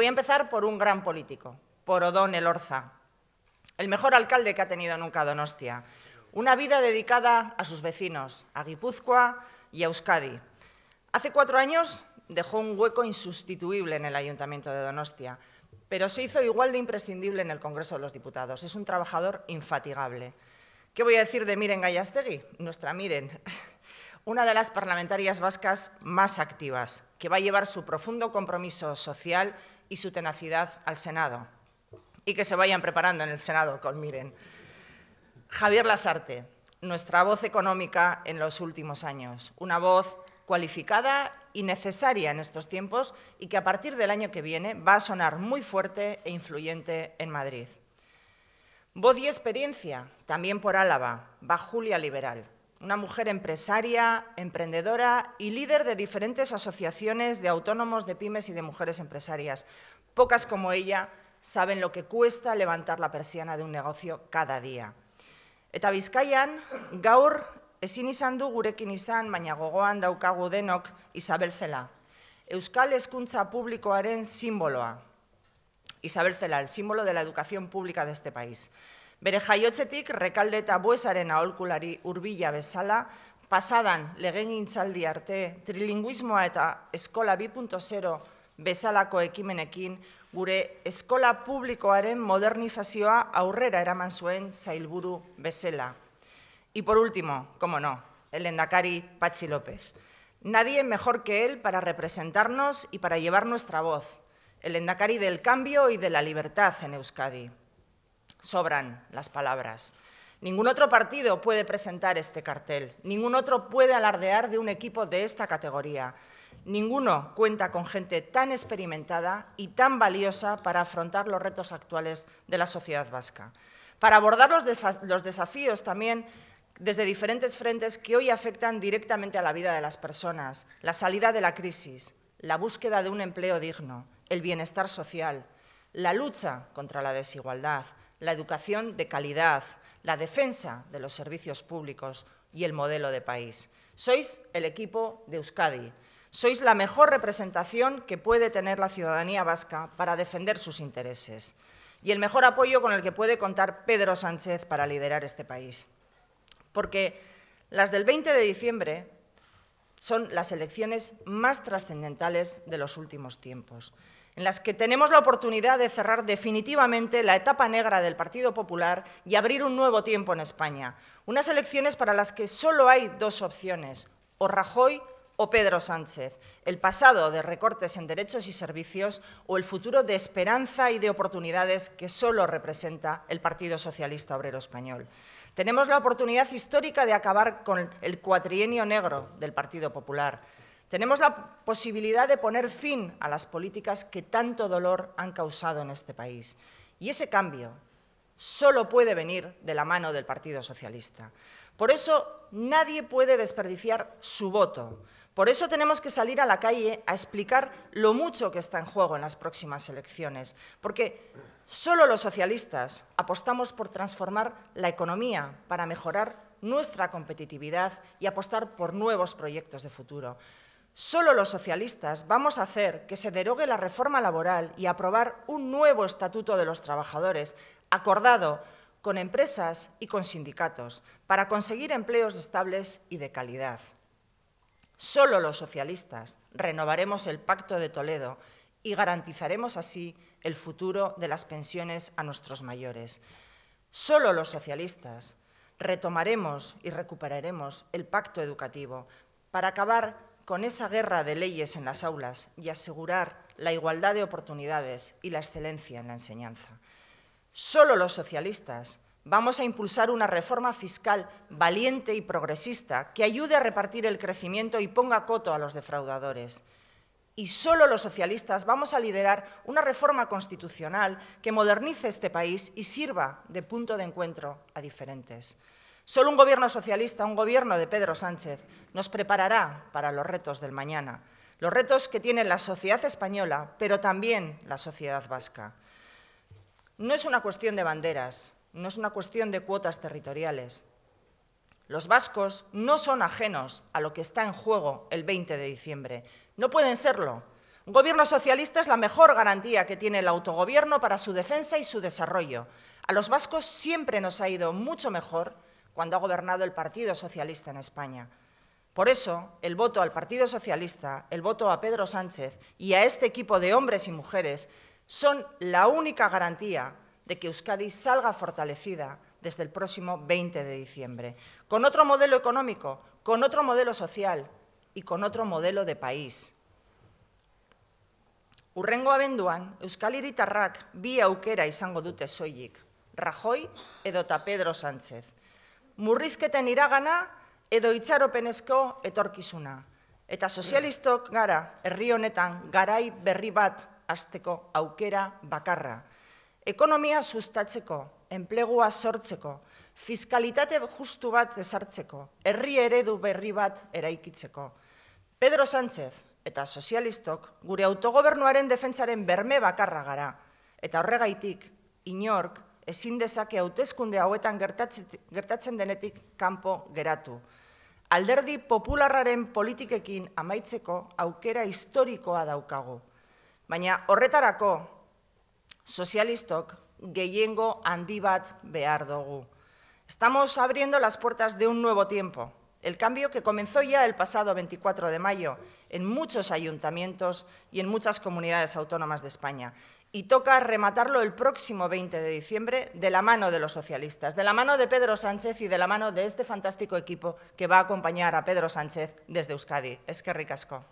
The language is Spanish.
Voy a empezar por un gran político, por Odón Orza, el mejor alcalde que ha tenido nunca Donostia. Una vida dedicada a sus vecinos, a Guipúzcoa y a Euskadi. Hace cuatro años dejó un hueco insustituible en el Ayuntamiento de Donostia, pero se hizo igual de imprescindible en el Congreso de los Diputados. Es un trabajador infatigable. ¿Qué voy a decir de Miren Gallastegui? Nuestra Miren, una de las parlamentarias vascas más activas, que va a llevar su profundo compromiso social y su tenacidad al Senado. Y que se vayan preparando en el Senado, con miren. Javier Lasarte, nuestra voz económica en los últimos años, una voz cualificada y necesaria en estos tiempos y que a partir del año que viene va a sonar muy fuerte e influyente en Madrid. Voz y experiencia, también por Álava, va Julia Liberal, una mujer empresaria, emprendedora y líder de diferentes asociaciones de autónomos, de pymes y de mujeres empresarias. Pocas como ella saben lo que cuesta levantar la persiana de un negocio cada día. Eta gaur ezin izan du gurekin izan, daukagu denok Isabel Cela. Euskal Hezkuntza Publikoaren simboloa. Isabel Cela, el símbolo de la educación pública de este país. Bere jaiotzetik rekalde eta buesaren aholkulari urbila bezala, pasadan legen arte, trilinguismoa eta eskola 2.0 bezalako ekimenekin, gure eskola publikoaren modernizazioa aurrera eraman zuen zailburu bezala. Y por último, como no, el endakari Patxi López. Nadie mejor que él para representarnos y para llevar nuestra voz. El endakari del cambio y de la libertad en Euskadi. Sobran las palabras. Ningún otro partido puede presentar este cartel, ningún otro puede alardear de un equipo de esta categoría. Ninguno cuenta con gente tan experimentada y tan valiosa para afrontar los retos actuales de la sociedad vasca, para abordar los, desafíos también desde diferentes frentes que hoy afectan directamente a la vida de las personas, la salida de la crisis, la búsqueda de un empleo digno, el bienestar social, la lucha contra la desigualdad, la educación de calidad, la defensa de los servicios públicos y el modelo de país. Sois el equipo de Euskadi. Sois la mejor representación que puede tener la ciudadanía vasca para defender sus intereses y el mejor apoyo con el que puede contar Pedro Sánchez para liderar este país. Porque las del 20 de diciembre son las elecciones más trascendentales de los últimos tiempos en las que tenemos la oportunidad de cerrar definitivamente la etapa negra del Partido Popular y abrir un nuevo tiempo en España. Unas elecciones para las que solo hay dos opciones, o Rajoy o Pedro Sánchez, el pasado de recortes en derechos y servicios o el futuro de esperanza y de oportunidades que solo representa el Partido Socialista Obrero Español. Tenemos la oportunidad histórica de acabar con el cuatrienio negro del Partido Popular tenemos la posibilidad de poner fin a las políticas que tanto dolor han causado en este país. Y ese cambio solo puede venir de la mano del Partido Socialista. Por eso nadie puede desperdiciar su voto. Por eso tenemos que salir a la calle a explicar lo mucho que está en juego en las próximas elecciones, porque solo los socialistas apostamos por transformar la economía para mejorar nuestra competitividad y apostar por nuevos proyectos de futuro. Solo los socialistas vamos a hacer que se derogue la reforma laboral y aprobar un nuevo estatuto de los trabajadores, acordado con empresas y con sindicatos, para conseguir empleos estables y de calidad. Solo los socialistas renovaremos el Pacto de Toledo y garantizaremos así el futuro de las pensiones a nuestros mayores. Solo los socialistas retomaremos y recuperaremos el pacto educativo para acabar con esa guerra de leyes en las aulas y asegurar la igualdad de oportunidades y la excelencia en la enseñanza. Solo los socialistas vamos a impulsar una reforma fiscal valiente y progresista que ayude a repartir el crecimiento y ponga coto a los defraudadores. Y solo los socialistas vamos a liderar una reforma constitucional que modernice este país y sirva de punto de encuentro a diferentes. Solo un gobierno socialista, un gobierno de Pedro Sánchez, nos preparará para los retos del mañana, los retos que tiene la sociedad española, pero también la sociedad vasca. No es una cuestión de banderas, no es una cuestión de cuotas territoriales. Los vascos no son ajenos a lo que está en juego el 20 de diciembre. No pueden serlo. Un gobierno socialista es la mejor garantía que tiene el autogobierno para su defensa y su desarrollo. A los vascos siempre nos ha ido mucho mejor cuando ha gobernado el Partido Socialista en España. Por eso, el voto al Partido Socialista, el voto a Pedro Sánchez y a este equipo de hombres y mujeres son la única garantía de que Euskadi salga fortalecida desde el próximo 20 de diciembre, con otro modelo económico, con otro modelo social y con otro modelo de país. Urrengo abenduan, Euskal Ritarrak, bi aukera y dute soilik, Rajoy edota Pedro Sánchez. murrizketen iragana edo itxaropenezko etorkizuna. Eta sozialistok gara, herri honetan, garai berri bat azteko aukera bakarra. Ekonomia sustatzeko, enplegua sortzeko, fiskalitate justu bat ezartzeko, herri eredu berri bat eraikitzeko. Pedro Sánchez eta sozialistok gure autogobernuaren defentsaren berme bakarra gara. Eta horregaitik, inork ezin dezake hauteskunde hauetan gertatzen denetik campo geratu. Alderdi popularraren politikekin amaitzeko aukera historikoa daukagu. Baina horretarako sozialistok gehiengo handi bat behar dugu. Estamos abriendo las puertas de un nuevo tiempo. El cambio que comenzó ya el pasado 24 de mayo en muchos ayuntamientos y en muchas comunidades autónomas de España y toca rematarlo el próximo 20 de diciembre de la mano de los socialistas, de la mano de Pedro Sánchez y de la mano de este fantástico equipo que va a acompañar a Pedro Sánchez desde Euskadi. Es que ricasco.